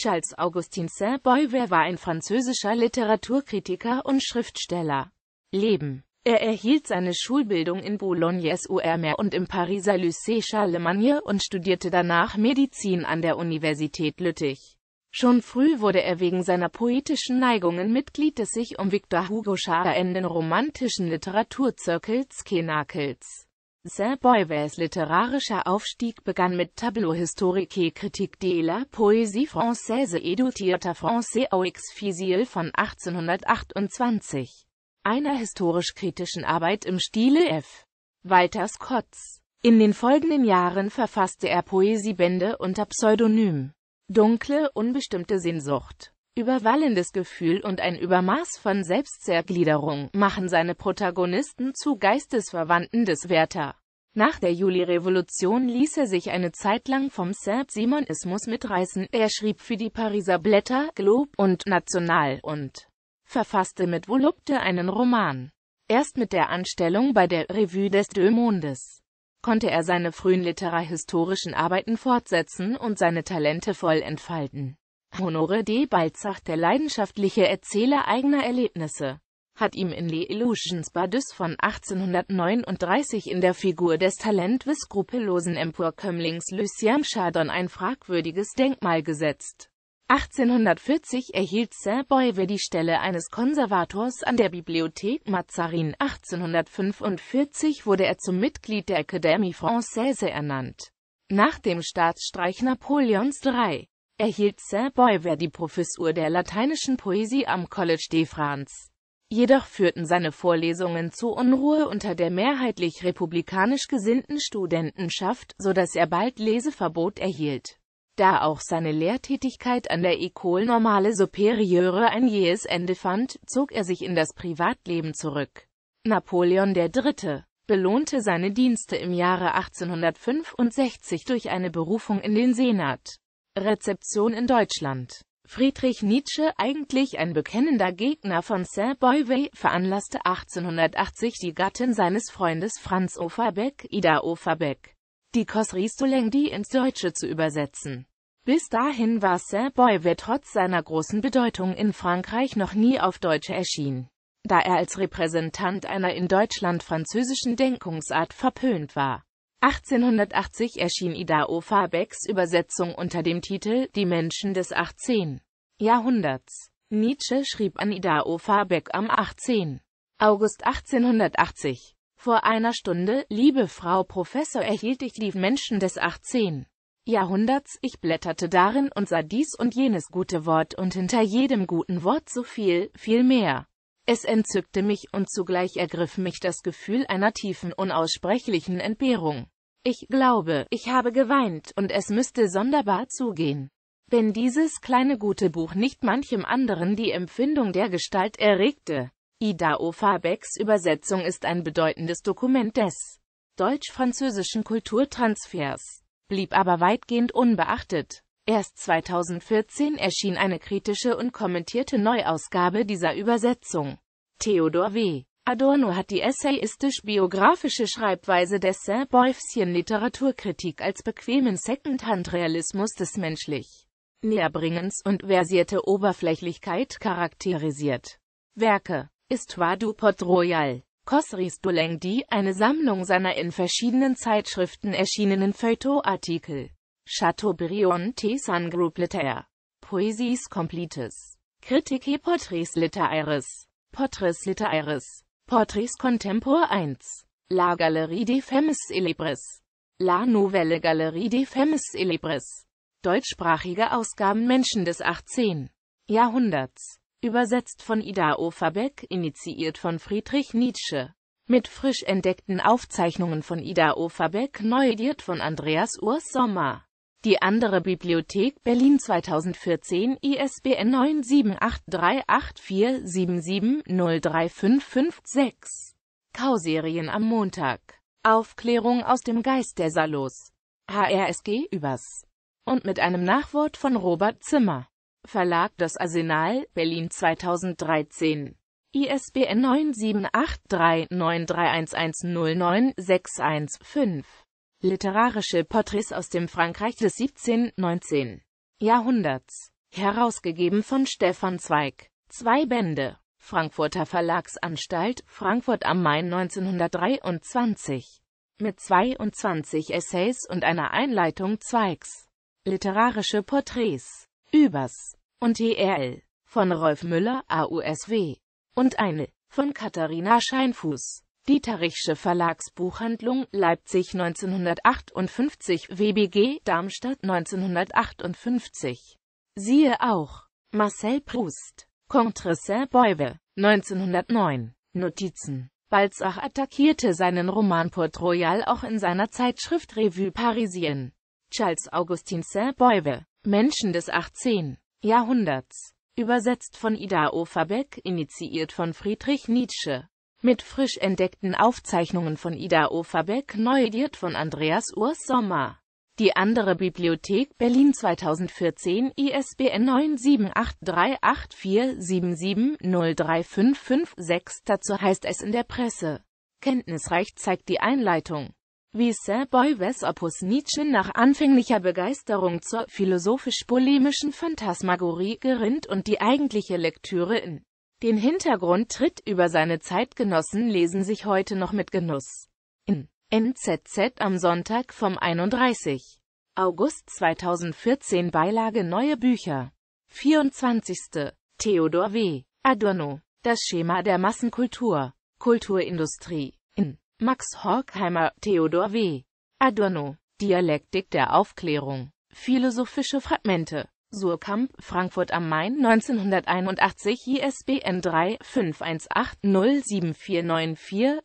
Charles Augustin Saint-Beuver war ein französischer Literaturkritiker und Schriftsteller. Leben er erhielt seine Schulbildung in Boulogne-sur-Mer e und im Pariser Lycée Charlemagne und studierte danach Medizin an der Universität Lüttich. Schon früh wurde er wegen seiner poetischen Neigungen Mitglied des sich um Victor Hugo scharen romantischen Literaturzirkels Kenakels. Sir Boyvers literarischer Aufstieg begann mit Tableau historique et critique de la Poésie française et du edutierter Français aux Fisiel von 1828, einer historisch-kritischen Arbeit im Stile F. Walter Scotts. In den folgenden Jahren verfasste er Poesiebände unter Pseudonym. Dunkle, unbestimmte Sehnsucht, überwallendes Gefühl und ein Übermaß von Selbstzergliederung machen seine Protagonisten zu Geistesverwandten des Werther. Nach der Juli-Revolution ließ er sich eine Zeit lang vom Saint-Simonismus mitreißen. Er schrieb für die Pariser Blätter, Globe und National und verfasste mit Volupte einen Roman. Erst mit der Anstellung bei der Revue des Deux Mondes konnte er seine frühen literarhistorischen Arbeiten fortsetzen und seine Talente voll entfalten. Honore de Balzach, der leidenschaftliche Erzähler eigener Erlebnisse, hat ihm in Les Illusions Badus von 1839 in der Figur des talentwes Emporkömmlings Lucien Chardon ein fragwürdiges Denkmal gesetzt. 1840 erhielt Saint-Beuve die Stelle eines Konservators an der Bibliothek Mazarin. 1845 wurde er zum Mitglied der Académie Française ernannt. Nach dem Staatsstreich Napoleons III erhielt Saint-Beuve die Professur der lateinischen Poesie am Collège de France. Jedoch führten seine Vorlesungen zu Unruhe unter der mehrheitlich republikanisch gesinnten Studentenschaft, so dass er bald Leseverbot erhielt. Da auch seine Lehrtätigkeit an der École Normale Supérieure ein jähes Ende fand, zog er sich in das Privatleben zurück. Napoleon III. belohnte seine Dienste im Jahre 1865 durch eine Berufung in den Senat. Rezeption in Deutschland Friedrich Nietzsche, eigentlich ein bekennender Gegner von saint beuve veranlasste 1880 die Gattin seines Freundes Franz Overbeck, Ida Overbeck, die Cosristolengdi ins Deutsche zu übersetzen. Bis dahin war saint beuve trotz seiner großen Bedeutung in Frankreich noch nie auf Deutsch erschienen, da er als Repräsentant einer in Deutschland französischen Denkungsart verpönt war. 1880 erschien Idaho Fabecks Übersetzung unter dem Titel Die Menschen des 18. Jahrhunderts. Nietzsche schrieb an Idaho Fabeck am 18. August 1880. Vor einer Stunde, liebe Frau Professor, erhielt ich die Menschen des 18. Jahrhunderts, ich blätterte darin und sah dies und jenes gute Wort und hinter jedem guten Wort so viel, viel mehr. Es entzückte mich und zugleich ergriff mich das Gefühl einer tiefen, unaussprechlichen Entbehrung. Ich glaube, ich habe geweint, und es müsste sonderbar zugehen. Wenn dieses kleine gute Buch nicht manchem anderen die Empfindung der Gestalt erregte. Ida Fabecks Übersetzung ist ein bedeutendes Dokument des deutsch-französischen Kulturtransfers, blieb aber weitgehend unbeachtet. Erst 2014 erschien eine kritische und kommentierte Neuausgabe dieser Übersetzung. Theodor W. Adorno hat die essayistisch-biografische Schreibweise des Saint-Beuphsien Literaturkritik als bequemen Second-Hand-Realismus des menschlich Näherbringens und versierte Oberflächlichkeit charakterisiert. Werke Histoire du Port Royal, Cosris Dolendi, eine Sammlung seiner in verschiedenen Zeitschriften erschienenen feuilletot artikel Chateaubriand Tessan Group Litter. Poesies Completes. Kritik et Portraits Literaires. Portraits Literaires. Portraits Contempor 1. La Galerie des Femmes et La Nouvelle Galerie des Femmes et Deutschsprachige Ausgaben Menschen des 18. Jahrhunderts. Übersetzt von Ida Overbeck, initiiert von Friedrich Nietzsche. Mit frisch entdeckten Aufzeichnungen von Ida Overbeck, neu ediert von Andreas Urs Sommer. Die andere Bibliothek Berlin 2014 ISBN 9783847703556 Kauserien am Montag Aufklärung aus dem Geist der Salos HRSG Übers und mit einem Nachwort von Robert Zimmer Verlag Das Arsenal Berlin 2013 ISBN 9783931109615 Literarische Porträts aus dem Frankreich des 17. 19. Jahrhunderts. Herausgegeben von Stefan Zweig. Zwei Bände. Frankfurter Verlagsanstalt, Frankfurt am Main 1923. Mit 22 Essays und einer Einleitung Zweigs. Literarische Porträts. Übers. Und IRL. Von Rolf Müller, AUSW. Und eine. Von Katharina Scheinfuß. Dieterichsche Verlagsbuchhandlung Leipzig 1958 WBG Darmstadt 1958 Siehe auch Marcel Proust Contre Saint-Beuve 1909 Notizen Balzach attackierte seinen Roman Port Royal auch in seiner Zeitschrift Revue Parisien. Charles Augustin Saint-Beuve, Menschen des 18. Jahrhunderts, übersetzt von Ida Overbeck, initiiert von Friedrich Nietzsche. Mit frisch entdeckten Aufzeichnungen von Ida Overbeck, neu ediert von Andreas Urs Sommer. Die andere Bibliothek Berlin 2014 ISBN 9783847703556 Dazu heißt es in der Presse. Kenntnisreich zeigt die Einleitung. Wie Savoyes Opus Nietzsche nach anfänglicher Begeisterung zur philosophisch-polemischen Phantasmagorie gerinnt und die eigentliche Lektüre in den Hintergrund tritt über seine Zeitgenossen lesen sich heute noch mit Genuss. In NZZ am Sonntag vom 31. August 2014 Beilage Neue Bücher 24. Theodor W. Adorno Das Schema der Massenkultur Kulturindustrie in Max Horkheimer Theodor W. Adorno Dialektik der Aufklärung Philosophische Fragmente Surkamp, Frankfurt am Main 1981, ISBN 3 518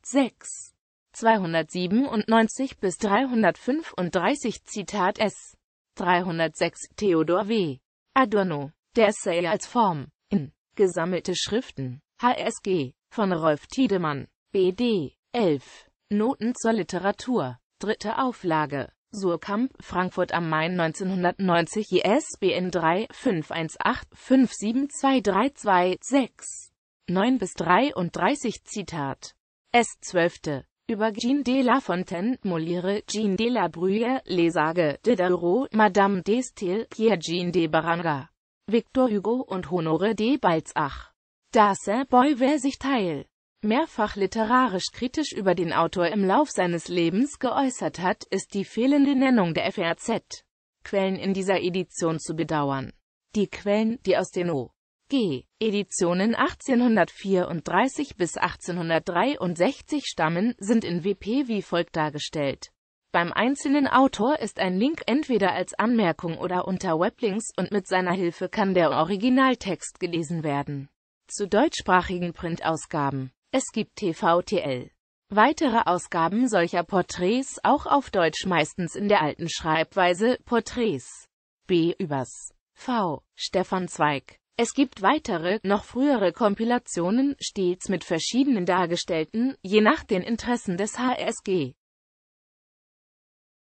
6 297 bis 335 Zitat S. 306 Theodor W. Adorno. Der Essay als Form. In. Gesammelte Schriften. HSG. Von Rolf Tiedemann. BD. 11. Noten zur Literatur. Dritte Auflage Surkamp, Frankfurt am Main 1990 ISBN 3 518 5723226 9 bis 33 Zitat S12. Über Jean de la Fontaine, Moliere, Jean de la Bruyère, Lesage, Diderot, Madame de Stil, Pierre Jean de Baranga, Victor Hugo und Honore de Balzach. Das Boy wer sich teilt mehrfach literarisch kritisch über den Autor im Lauf seines Lebens geäußert hat, ist die fehlende Nennung der FRZ. Quellen in dieser Edition zu bedauern. Die Quellen, die aus den O.G. Editionen 1834 bis 1863 stammen, sind in WP wie folgt dargestellt. Beim einzelnen Autor ist ein Link entweder als Anmerkung oder unter Weblinks und mit seiner Hilfe kann der Originaltext gelesen werden. Zu deutschsprachigen Printausgaben es gibt TVTL. Weitere Ausgaben solcher Porträts, auch auf Deutsch meistens in der alten Schreibweise Porträts. B. Übers. V. Stefan Zweig. Es gibt weitere, noch frühere Kompilationen, stets mit verschiedenen Dargestellten, je nach den Interessen des HSG.